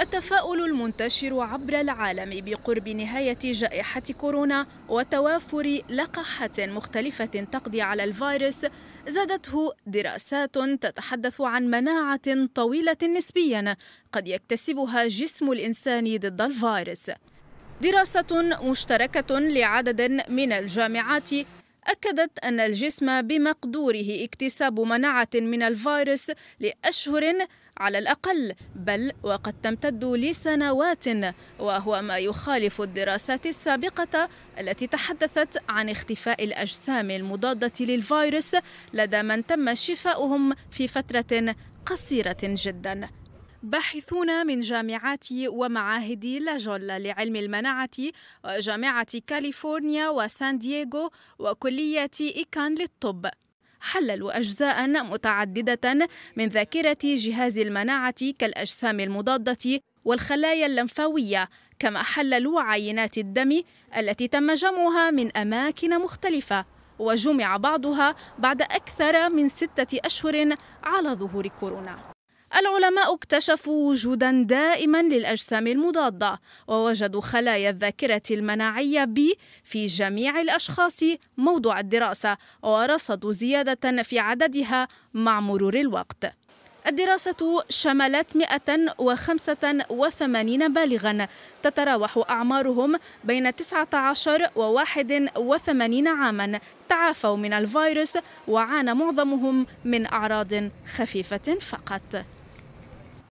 التفاؤل المنتشر عبر العالم بقرب نهاية جائحة كورونا وتوافر لقاحات مختلفة تقضي على الفيروس زادته دراسات تتحدث عن مناعة طويلة نسبيا قد يكتسبها جسم الإنسان ضد الفيروس دراسة مشتركة لعدد من الجامعات أكدت أن الجسم بمقدوره اكتساب مناعة من الفيروس لأشهر على الأقل بل وقد تمتد لسنوات وهو ما يخالف الدراسات السابقة التي تحدثت عن اختفاء الأجسام المضادة للفيروس لدى من تم شفاؤهم في فترة قصيرة جداً باحثون من جامعات ومعاهد لاجول لعلم المناعة وجامعة كاليفورنيا وسان دييغو وكلية إيكان للطب حللوا أجزاء متعددة من ذاكرة جهاز المناعة كالأجسام المضادة والخلايا اللمفاوية كما حللوا عينات الدم التي تم جمعها من أماكن مختلفة وجمع بعضها بعد أكثر من ستة أشهر على ظهور كورونا العلماء اكتشفوا وجودا دائما للأجسام المضادة ووجدوا خلايا الذاكرة المناعية ب في جميع الأشخاص موضوع الدراسة ورصدوا زيادة في عددها مع مرور الوقت الدراسة شملت 185 بالغا تتراوح أعمارهم بين 19 و 81 عاما تعافوا من الفيروس وعانى معظمهم من أعراض خفيفة فقط